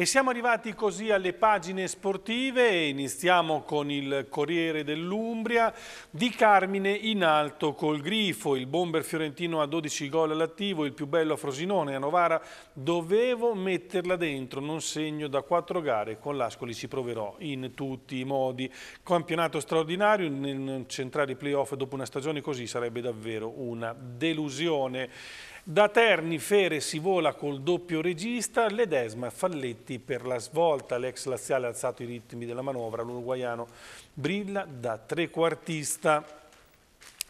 E siamo arrivati così alle pagine sportive, e iniziamo con il Corriere dell'Umbria, Di Carmine in alto col grifo, il bomber fiorentino a 12 gol all'attivo, il più bello a Frosinone, a Novara, dovevo metterla dentro, non segno da quattro gare, con l'Ascoli ci proverò in tutti i modi. Campionato straordinario, nel centrale playoff dopo una stagione così sarebbe davvero una delusione. Da Terni Fere si vola col doppio regista, Ledesma e Falletti per la svolta, l'ex laziale ha alzato i ritmi della manovra, l'uruguaiano brilla da trequartista.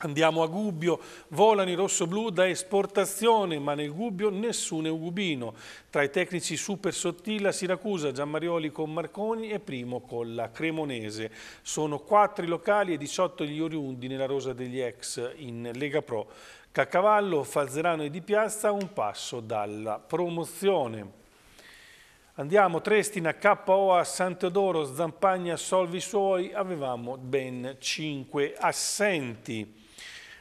Andiamo a Gubbio, volano i rossoblù da esportazione, ma nel Gubbio nessun eugubino. Tra i tecnici Super sottili Sottilla, Siracusa, Giammarioli con Marconi e Primo con la Cremonese. Sono quattro i locali e 18 gli oriundi nella rosa degli ex in Lega Pro. Caccavallo, Falzerano e Di Piazza un passo dalla promozione. Andiamo, Trestina, KO a San Zampagna, Solvi Suoi, avevamo ben 5 assenti.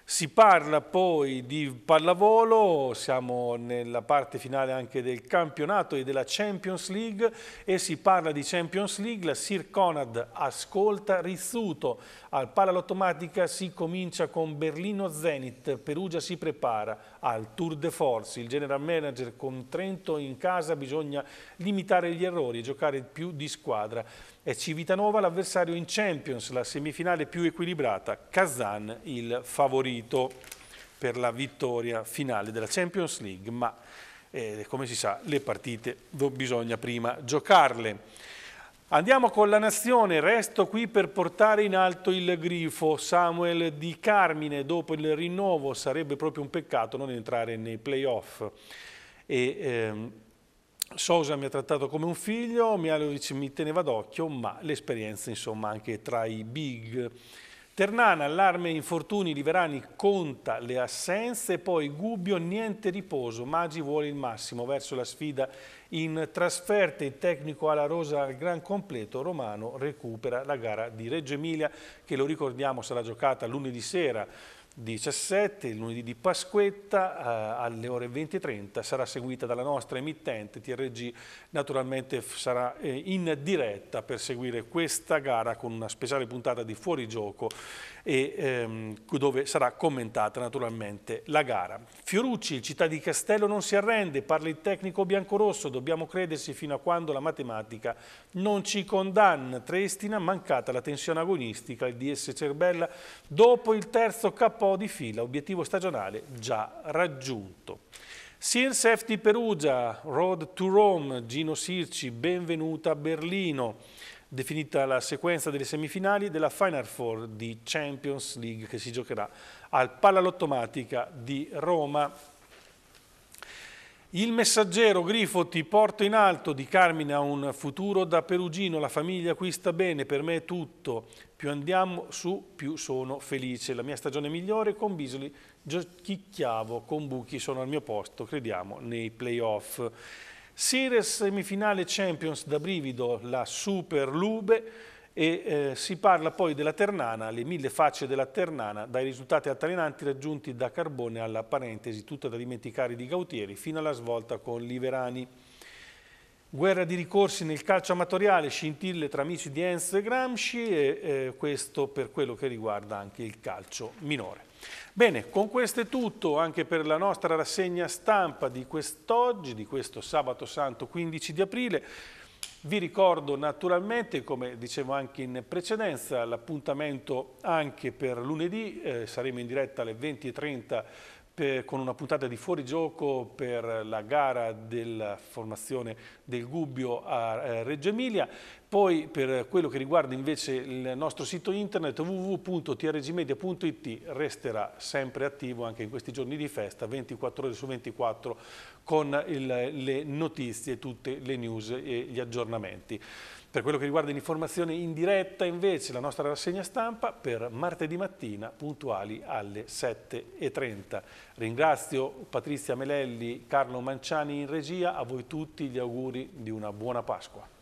Si parla poi di pallavolo, siamo nella parte finale anche del campionato e della Champions League e si parla di Champions League, la Sir Conad ascolta Rizzuto, al Palalottomatica si comincia con Berlino Zenit, Perugia si prepara al Tour de Force, il general manager con Trento in casa bisogna limitare gli errori e giocare più di squadra. È Civitanova l'avversario in Champions, la semifinale più equilibrata, Kazan il favorito per la vittoria finale della Champions League, ma eh, come si sa le partite bisogna prima giocarle. Andiamo con la nazione, resto qui per portare in alto il grifo. Samuel Di Carmine dopo il rinnovo sarebbe proprio un peccato non entrare nei playoff. E, ehm, Sosa mi ha trattato come un figlio, Mialovic mi teneva d'occhio, ma l'esperienza insomma anche tra i big. Ternana, allarme infortuni di Verani, conta le assenze, poi Gubbio, niente riposo, Maggi vuole il massimo verso la sfida in trasferte, il tecnico alla Rosa al gran completo, Romano recupera la gara di Reggio Emilia che lo ricordiamo sarà giocata lunedì sera 17, il lunedì di Pasquetta eh, alle ore 20.30 sarà seguita dalla nostra emittente TRG, naturalmente sarà eh, in diretta per seguire questa gara con una speciale puntata di fuorigioco e, ehm, dove sarà commentata naturalmente la gara. Fiorucci, città di Castello non si arrende, parla il tecnico biancorosso, dobbiamo credersi fino a quando la matematica non ci condanna. Trestina, mancata la tensione agonistica, il DS Cerbella dopo il terzo capo po' di fila, obiettivo stagionale già raggiunto. CNSF di Perugia, Road to Rome, Gino Sirci, benvenuta a Berlino, definita la sequenza delle semifinali della Final Four di Champions League che si giocherà al Pallalottomatica di Roma. Il messaggero Grifo ti porto in alto di Carmine a un futuro da Perugino, la famiglia qui sta bene, per me è tutto, più andiamo su più sono felice, la mia stagione migliore con Bisoli giochicchiavo, con Buchi sono al mio posto, crediamo, nei playoff. Series semifinale Champions da brivido, la Super Lube, e eh, si parla poi della Ternana, le mille facce della Ternana, dai risultati altalenanti raggiunti da Carbone alla parentesi, tutta da dimenticare di Gautieri, fino alla svolta con Liverani. Guerra di ricorsi nel calcio amatoriale, scintille tra amici di Enz e Gramsci e eh, questo per quello che riguarda anche il calcio minore. Bene, con questo è tutto anche per la nostra rassegna stampa di quest'oggi, di questo sabato santo 15 di aprile. Vi ricordo naturalmente, come dicevo anche in precedenza, l'appuntamento anche per lunedì, eh, saremo in diretta alle 20.30 per, con una puntata di fuorigioco per la gara della formazione del Gubbio a eh, Reggio Emilia. Poi per quello che riguarda invece il nostro sito internet www.trgmedia.it resterà sempre attivo anche in questi giorni di festa, 24 ore su 24, con il, le notizie, tutte le news e gli aggiornamenti. Per quello che riguarda l'informazione in diretta invece la nostra rassegna stampa per martedì mattina puntuali alle 7.30. Ringrazio Patrizia Melelli, Carlo Manciani in regia, a voi tutti gli auguri di una buona Pasqua.